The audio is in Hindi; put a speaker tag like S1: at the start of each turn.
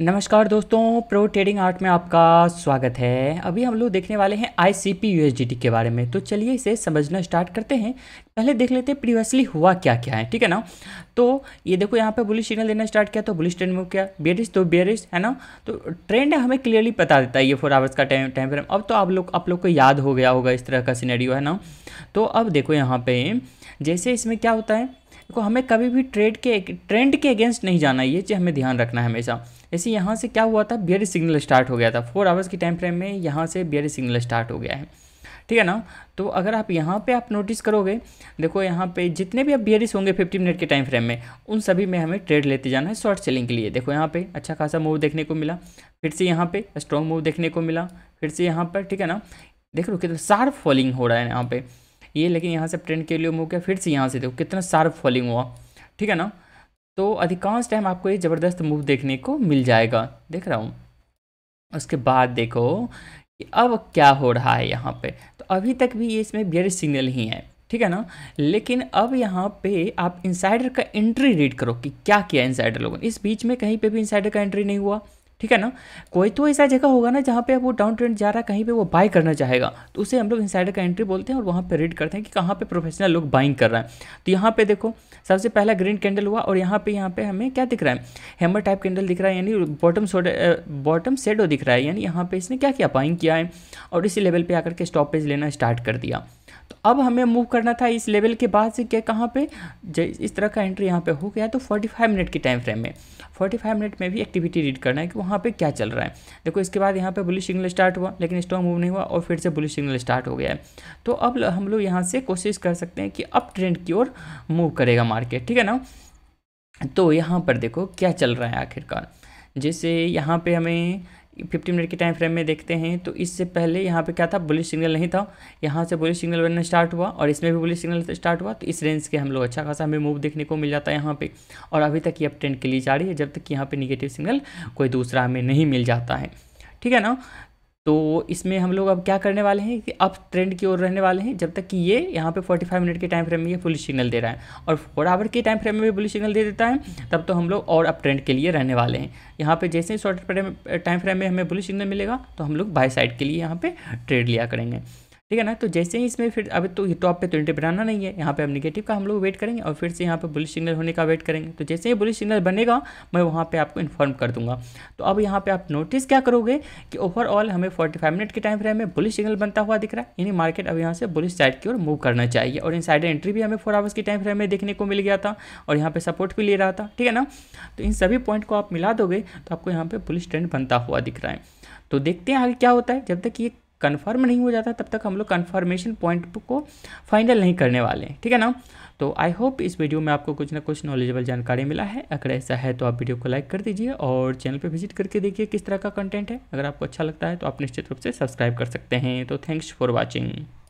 S1: नमस्कार दोस्तों प्रो ट्रेडिंग आर्ट में आपका स्वागत है अभी हम लोग देखने वाले हैं आई सी पी टी के बारे में तो चलिए इसे समझना स्टार्ट करते हैं पहले देख लेते हैं प्रीवियसली हुआ क्या क्या है ठीक है ना तो ये देखो यहाँ पे बुलिश सिग्नल देना स्टार्ट किया तो बुलिश ट्रेंड मूव किया बेरिश तो बेरिश है ना तो ट्रेंड हमें क्लियरली पता देता है ये फोर आवर्स का टाइम टाइम फ्रेम अब तो आप लोग आप लोग को याद हो गया होगा इस तरह का सीनेरियो है ना तो अब देखो यहाँ पर जैसे इसमें क्या होता है देखो हमें कभी भी ट्रेड के ट्रेंड के अगेंस्ट नहीं जाना ये चीज़ हमें ध्यान रखना है हमेशा ऐसे यहाँ से क्या हुआ था बियर सिग्नल स्टार्ट हो गया था फोर आवर्स की टाइम फ्रेम में यहाँ से बियर सिग्नल स्टार्ट हो गया है ठीक है ना तो अगर आप यहाँ पे आप नोटिस करोगे देखो यहाँ पे जितने भी आप बियरिस होंगे 50 मिनट के टाइम फ्रेम में उन सभी में हमें ट्रेड लेते जाना है शॉर्ट सेलिंग के लिए देखो यहाँ पे अच्छा खासा मूव देखने को मिला फिर से यहाँ पे स्ट्रॉन्ग मूव देखने को मिला फिर से यहाँ पर ठीक है ना देख लो कितना शार्प फॉलिंग हो रहा है यहाँ पर ये लेकिन यहाँ से ट्रेंड के लिए मूव किया फिर से यहाँ से देखो कितना शार्प फॉलिंग हुआ ठीक है ना तो अधिकांश टाइम आपको ये ज़बरदस्त मूव देखने को मिल जाएगा देख रहा हूँ उसके बाद देखो कि अब क्या हो रहा है यहाँ पे तो अभी तक भी ये इसमें बियर सिग्नल ही है ठीक है ना लेकिन अब यहाँ पे आप इंसाइडर का एंट्री रीड करो कि क्या किया इंसाइडर लोगों ने इस बीच में कहीं पे भी इंसाइडर का एंट्री नहीं हुआ ठीक है ना कोई तो ऐसा जगह होगा ना जहाँ पे वो डाउन ट्रेंड जा रहा है कहीं पे वो बाय करना चाहेगा तो उसे हम लोग इंसाइडर का एंट्री बोलते हैं और वहाँ पे रीड करते हैं कि कहाँ पे प्रोफेशनल लोग बाइंग कर रहे हैं तो यहाँ पे देखो सबसे पहला ग्रीन कैंडल हुआ और यहाँ पे यहाँ पे हमें क्या दिख रहा है हेमर टाइप कैंडल दिख रहा है यानी बॉटम बॉटम शेडो दिख रहा है यानी यहाँ पे इसने क्या क्या बाइंग किया है और इसी लेवल पर आकर के स्टॉपेज लेना स्टार्ट कर दिया तो अब हमें मूव करना था इस लेवल के बाद से क्या कहाँ पे इस तरह का एंट्री यहाँ पे हो गया तो 45 मिनट के टाइम फ्रेम में 45 मिनट में भी एक्टिविटी रीड करना है कि वहाँ पे क्या चल रहा है देखो इसके बाद यहाँ पे बुलिश सिग्नल स्टार्ट हुआ लेकिन स्ट्रॉन्ग मूव नहीं हुआ और फिर से बुलिश सिग्नल स्टार्ट हो गया है तो अब हम लोग यहाँ से कोशिश कर सकते हैं कि अप ट्रेंड की ओर मूव करेगा मार्केट ठीक है ना तो यहाँ पर देखो क्या चल रहा है आखिरकार जैसे यहाँ पे हमें फिफ्टी मिनट के टाइम फ्रेम में देखते हैं तो इससे पहले यहाँ पे क्या था बुलिश सिग्नल नहीं था यहाँ से बुलिश सिग्नल बनना स्टार्ट हुआ और इसमें भी बुलिश सिग्नल स्टार्ट हुआ तो इस रेंज के हम लोग अच्छा खासा हमें मूव देखने को मिल जाता है यहाँ पे और अभी तक ये अप ट्रेंड के लिए जा रही है जब तक यहाँ पे निगेटिव सिग्नल कोई दूसरा हमें नहीं मिल जाता है ठीक है ना तो इसमें हम लोग अब क्या करने वाले हैं कि अब ट्रेंड की ओर रहने वाले हैं जब तक कि ये यहाँ पे 45 मिनट के टाइम फ्रेम में ये फुल सिग्नल दे रहा है और फोर आवर के टाइम फ्रेम में भी फुल सिग्नल दे देता है तब तो हम लोग और अब ट्रेंड के लिए रहने वाले हैं यहाँ पे जैसे ही शॉर्ट टाइम फ्रेम में हमें बुलिश सिग्नल मिलेगा तो हम लोग बाई साइड के लिए यहाँ पर ट्रेड लिया करेंगे ठीक है ना तो जैसे ही इसमें फिर अब तो टॉप पे तो एंट्री बनाना नहीं है यहाँ पे हम निगेटिव का हम लोग वेट करेंगे और फिर से यहाँ पे बुलिश सिग्नल होने का वेट करेंगे तो जैसे ही बुलिश सिग्नल बनेगा मैं वहाँ पर आपको इन्फॉर्म कर दूंगा तो अब यहाँ पे आप नोटिस क्या करोगे कि ओवरऑल हमें फोर्टी मिनट के टाइम फ्रेम में बुलिश सिग्नल बनता हुआ दिख रहा है यानी मार्केट अब यहाँ से बुलिश साइड की ओर मूव करना चाहिए और इन साइड एंट्री भी हमें फोर आवर्स के टाइम फ्रेम में देखने को मिल गया था और यहाँ पर सपोर्ट भी ले रहा था ठीक है ना तो इन सभी पॉइंट को आप मिला दोगे तो आपको यहाँ पर पुलिस ट्रेंड बनता हुआ दिख रहा है तो देखते हैं आगे क्या होता है जब तक ये कन्फर्म नहीं हो जाता तब तक हम लोग कन्फर्मेशन पॉइंट को फाइनल नहीं करने वाले ठीक है ना तो आई होप इस वीडियो में आपको कुछ ना कुछ नॉलेजेबल जानकारी मिला है अगर ऐसा है तो आप वीडियो को लाइक कर दीजिए और चैनल पर विजिट करके देखिए किस तरह का कंटेंट है अगर आपको अच्छा लगता है तो आप निश्चित रूप से सब्सक्राइब कर सकते हैं तो थैंक्स फॉर वॉचिंग